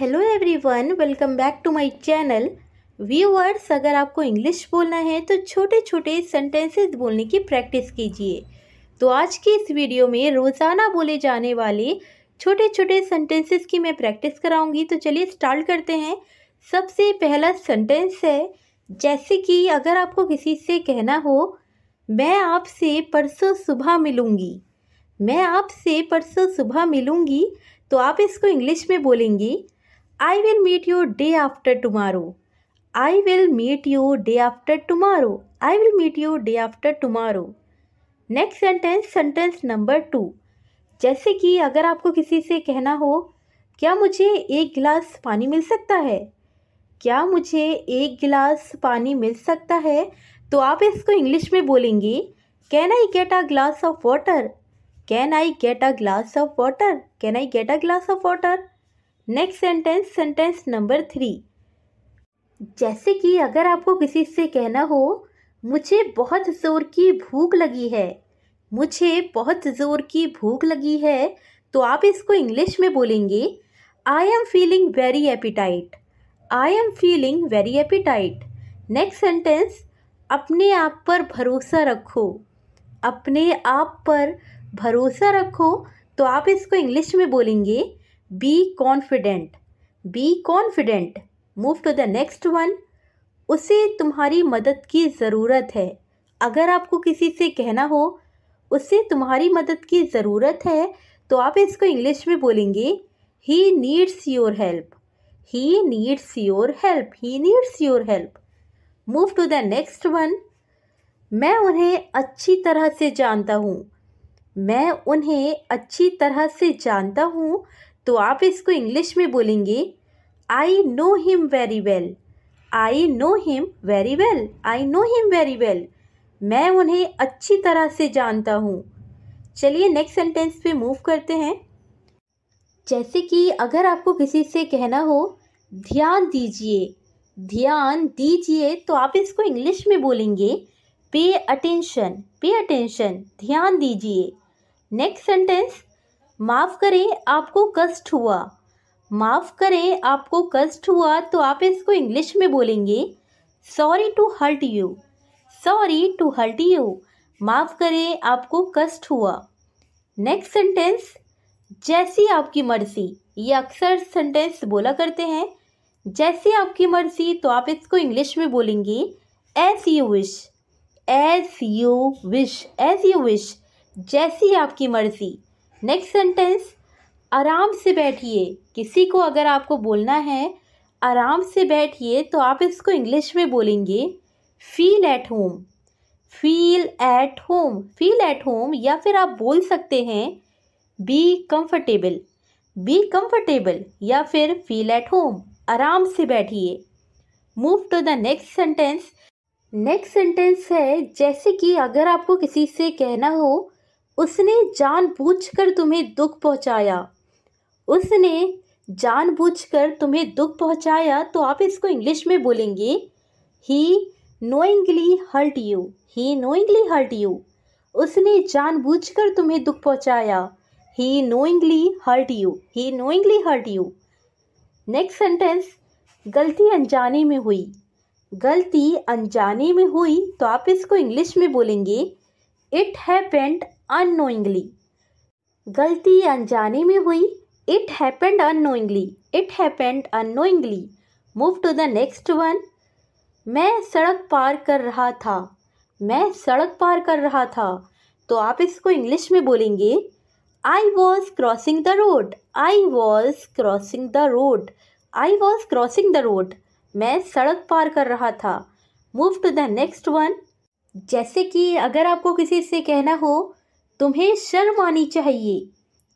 Hello everyone welcome back to my channel viewers अगर आपको English बोलना है तो छोटे छोटे सेंटेंसेस बोलने की प्रैक्टिस कीजिए तो आज की इस वीडियो में रोज़ाना बोले जाने वाले छोटे छोटे सेंटेंसेस की मैं प्रैक्टिस कराऊंगी तो चलिए स्टार्ट करते हैं सबसे पहला सेंटेंस है जैसे कि अगर आपको किसी से कहना हो मैं आपसे परसों सुबह मिलूँगी मैं आपसे परसों सुबह मिलूँगी तो आप इसको इंग्लिश में बोलेंगी I will meet you day after tomorrow. I will meet you day after tomorrow. I will meet you day after tomorrow. Next sentence sentence number two जैसे कि अगर आपको किसी से कहना हो क्या मुझे एक गिलास पानी मिल सकता है क्या मुझे एक गिलास पानी मिल सकता है तो आप इसको इंग्लिश में बोलेंगे can I get a glass of water can I get a glass of water can I get a glass of water next sentence sentence number three जैसे कि अगर आपको किसी से कहना हो मुझे बहुत ज़ोर की भूख लगी है मुझे बहुत ज़ोर की भूख लगी है तो आप इसको इंग्लिश में बोलेंगे I am feeling very appetite I am feeling very appetite next sentence अपने आप पर भरोसा रखो अपने आप पर भरोसा रखो तो आप इसको इंग्लिश में बोलेंगे be confident be confident move to the next one उसे तुम्हारी मदद की ज़रूरत है अगर आपको किसी से कहना हो उससे तुम्हारी मदद की ज़रूरत है तो आप इसको इंग्लिश में बोलेंगे he needs your help he needs your help he needs your help move to the next one मैं उन्हें अच्छी तरह से जानता हूँ मैं उन्हें अच्छी तरह से जानता हूँ तो आप इसको इंग्लिश में बोलेंगे I know him very well I know him very well I know him very well मैं उन्हें अच्छी तरह से जानता हूँ चलिए नेक्स्ट सेंटेंस पे मूव करते हैं जैसे कि अगर आपको किसी से कहना हो ध्यान दीजिए ध्यान दीजिए तो आप इसको इंग्लिश में बोलेंगे पे अटेंशन पे अटेंशन ध्यान दीजिए नेक्स्ट सेंटेंस माफ़ करें आपको कष्ट हुआ माफ़ करें आपको कष्ट हुआ तो आप इसको इंग्लिश में बोलेंगे sorry to hurt you sorry to hurt you माफ़ करें आपको कष्ट हुआ नेक्स्ट सेंटेंस जैसी आपकी मर्जी ये अक्सर सेंटेंस बोला करते हैं जैसी आपकी मर्जी तो आप इसको इंग्लिश में बोलेंगे as you wish as you wish as you wish जैसी आपकी मर्जी नेक्स्ट सेंटेंस आराम से बैठिए किसी को अगर आपको बोलना है आराम से बैठिए तो आप इसको इंग्लिश में बोलेंगे feel at home feel at home feel at home या फिर आप बोल सकते हैं बी कम्फर्टेबल बी कम्फर्टेबल या फिर फील एट होम आराम से बैठिए move to the next sentence next sentence है जैसे कि अगर आपको किसी से कहना हो उसने जानबूझकर तुम्हें दुख पहुंचाया उसने जानबूझकर तुम्हें दुख पहुंचाया तो आप इसको इंग्लिश में बोलेंगे he knowingly hurt you he knowingly hurt you उसने जानबूझकर तुम्हें दुख पहुंचाया he knowingly hurt you he knowingly hurt you next sentence गलती अनजाने में हुई गलती अनजाने में हुई तो आप इसको इंग्लिश में बोलेंगे इट हैपेंड अनोइंगली गलती अनजाने में हुई it happened unknowingly it happened unknowingly move to the next one मैं सड़क पार कर रहा था मैं सड़क पार कर रहा था तो आप इसको इंग्लिश में बोलेंगे I was crossing the road I was crossing the road I was crossing the road मैं सड़क पार कर रहा था move to the next one जैसे कि अगर आपको किसी से कहना हो तुम्हें शर्म आनी चाहिए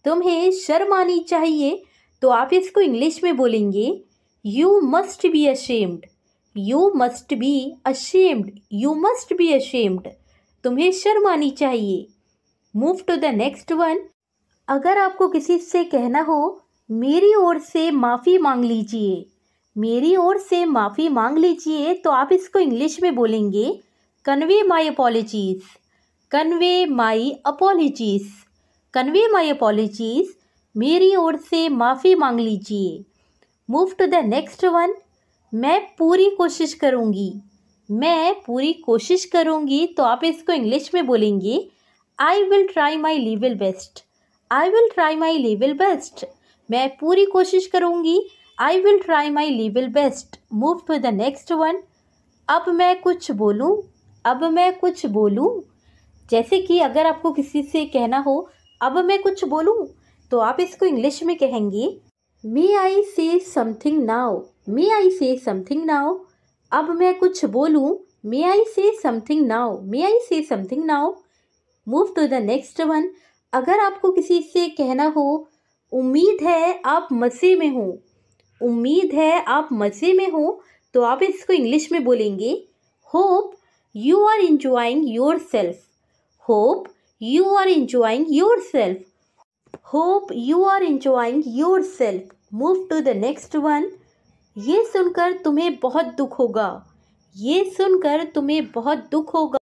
तुम्हें शर्म आनी चाहिए तो आप इसको इंग्लिश में बोलेंगे you must be ashamed you must be ashamed you must be ashamed तुम्हें शर्म आनी चाहिए move to the next one अगर आपको किसी से कहना हो मेरी ओर से माफ़ी मांग लीजिए मेरी ओर से माफ़ी मांग लीजिए तो आप इसको इंग्लिश में बोलेंगे convey my apologies convey my apologies convey my apologies मेरी ओर से माफ़ी मांग लीजिए move to the next one मैं पूरी कोशिश करूँगी मैं पूरी कोशिश करूँगी तो आप इसको इंग्लिश में बोलेंगे I will try my level best I will try my level best मैं पूरी कोशिश करूँगी I will try my level best move to the next one अब मैं कुछ बोलूँ अब मैं कुछ बोलूँ जैसे कि अगर आपको किसी से कहना हो अब मैं कुछ बोलूँ तो आप इसको इंग्लिश में कहेंगे मे I say something now may I say something now अब मैं कुछ बोलूँ मे I say something now may I say something now move to the next one अगर आपको किसी से कहना हो उम्मीद है आप मज़े में हो उम्मीद है आप मज़े में हो तो आप इसको इंग्लिश में बोलेंगे hope you are enjoying yourself hope you are enjoying yourself hope you are enjoying yourself move to the next one ये सुनकर तुम्हें बहुत दुख होगा ये सुनकर तुम्हें बहुत दुख होगा